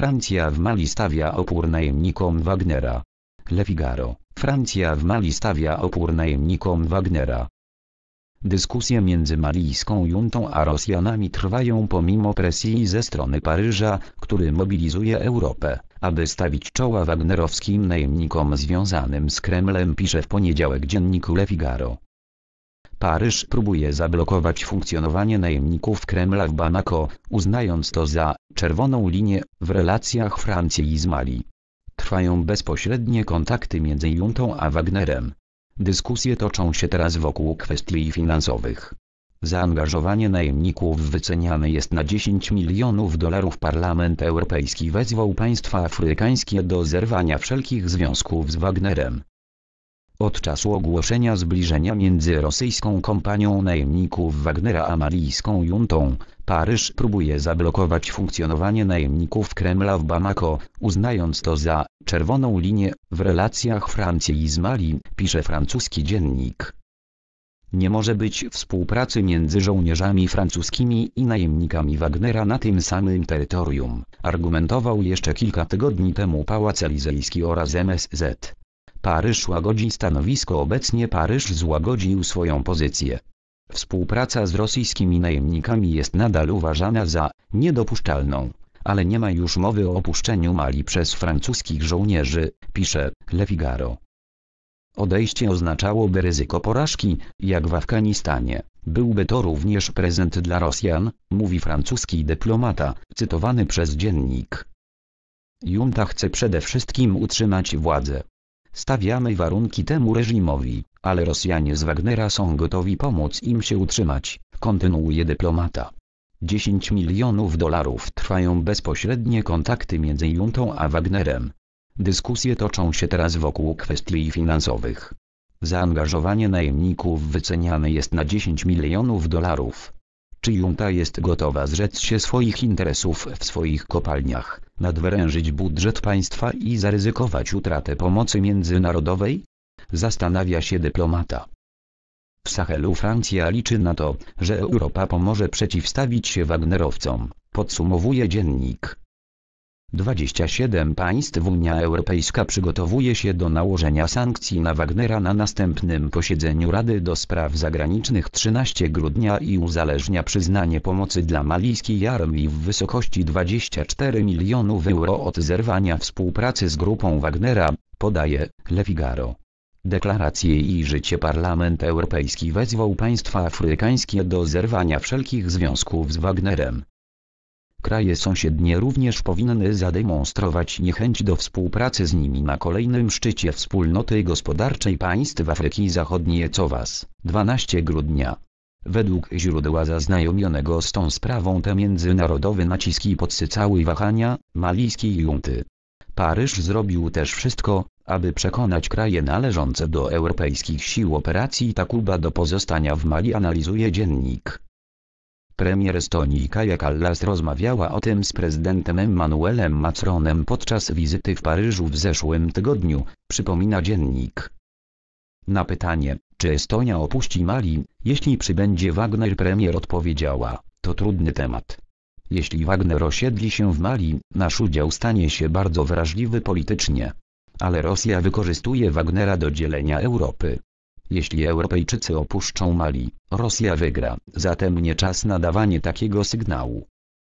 Francja w Mali stawia opór najemnikom Wagnera. Le Figaro. Francja w Mali stawia opór najemnikom Wagnera. Dyskusje między malijską juntą a Rosjanami trwają pomimo presji ze strony Paryża, który mobilizuje Europę, aby stawić czoła wagnerowskim najemnikom związanym z Kremlem pisze w poniedziałek dzienniku Le Figaro. Paryż próbuje zablokować funkcjonowanie najemników Kremla w Banako, uznając to za czerwoną linię w relacjach Francji i z Mali. Trwają bezpośrednie kontakty między juntą a Wagnerem. Dyskusje toczą się teraz wokół kwestii finansowych. Zaangażowanie najemników wyceniane jest na 10 milionów dolarów. Parlament Europejski wezwał państwa afrykańskie do zerwania wszelkich związków z Wagnerem. Od czasu ogłoszenia zbliżenia między rosyjską kompanią najemników Wagnera a malijską juntą, Paryż próbuje zablokować funkcjonowanie najemników Kremla w Bamako, uznając to za czerwoną linię w relacjach Francji z Mali, pisze francuski dziennik. Nie może być współpracy między żołnierzami francuskimi i najemnikami Wagnera na tym samym terytorium, argumentował jeszcze kilka tygodni temu Pałac Elizejski oraz MSZ. Paryż łagodzi stanowisko obecnie Paryż złagodził swoją pozycję. Współpraca z rosyjskimi najemnikami jest nadal uważana za niedopuszczalną, ale nie ma już mowy o opuszczeniu Mali przez francuskich żołnierzy, pisze Le Figaro. Odejście oznaczałoby ryzyko porażki, jak w Afganistanie. Byłby to również prezent dla Rosjan, mówi francuski dyplomata, cytowany przez dziennik. Junta chce przede wszystkim utrzymać władzę. Stawiamy warunki temu reżimowi, ale Rosjanie z Wagnera są gotowi pomóc im się utrzymać, kontynuuje dyplomata. 10 milionów dolarów trwają bezpośrednie kontakty między juntą a Wagnerem. Dyskusje toczą się teraz wokół kwestii finansowych. Zaangażowanie najemników wyceniane jest na 10 milionów dolarów. Czy junta jest gotowa zrzec się swoich interesów w swoich kopalniach, nadwyrężyć budżet państwa i zaryzykować utratę pomocy międzynarodowej? Zastanawia się dyplomata. W Sahelu Francja liczy na to, że Europa pomoże przeciwstawić się Wagnerowcom, podsumowuje dziennik. 27 państw Unia Europejska przygotowuje się do nałożenia sankcji na Wagnera na następnym posiedzeniu Rady do Spraw Zagranicznych 13 grudnia i uzależnia przyznanie pomocy dla malijskiej armii w wysokości 24 milionów euro od zerwania współpracy z grupą Wagnera, podaje Le Figaro. Deklarację i życie Parlament Europejski wezwał państwa afrykańskie do zerwania wszelkich związków z Wagnerem. Kraje sąsiednie również powinny zademonstrować niechęć do współpracy z nimi na kolejnym szczycie Wspólnoty Gospodarczej Państw Afryki Zachodniej COWAS, 12 grudnia. Według źródła zaznajomionego z tą sprawą te międzynarodowe naciski podsycały wahania malijskiej junty. Paryż zrobił też wszystko, aby przekonać kraje należące do europejskich sił operacji Takuba do pozostania w Mali analizuje dziennik. Premier Estonii Kaja Kallas rozmawiała o tym z prezydentem Emmanuelem Macronem podczas wizyty w Paryżu w zeszłym tygodniu, przypomina dziennik. Na pytanie, czy Estonia opuści Mali, jeśli przybędzie Wagner premier odpowiedziała, to trudny temat. Jeśli Wagner osiedli się w Mali, nasz udział stanie się bardzo wrażliwy politycznie. Ale Rosja wykorzystuje Wagnera do dzielenia Europy. Jeśli Europejczycy opuszczą Mali, Rosja wygra, zatem nie czas na dawanie takiego sygnału.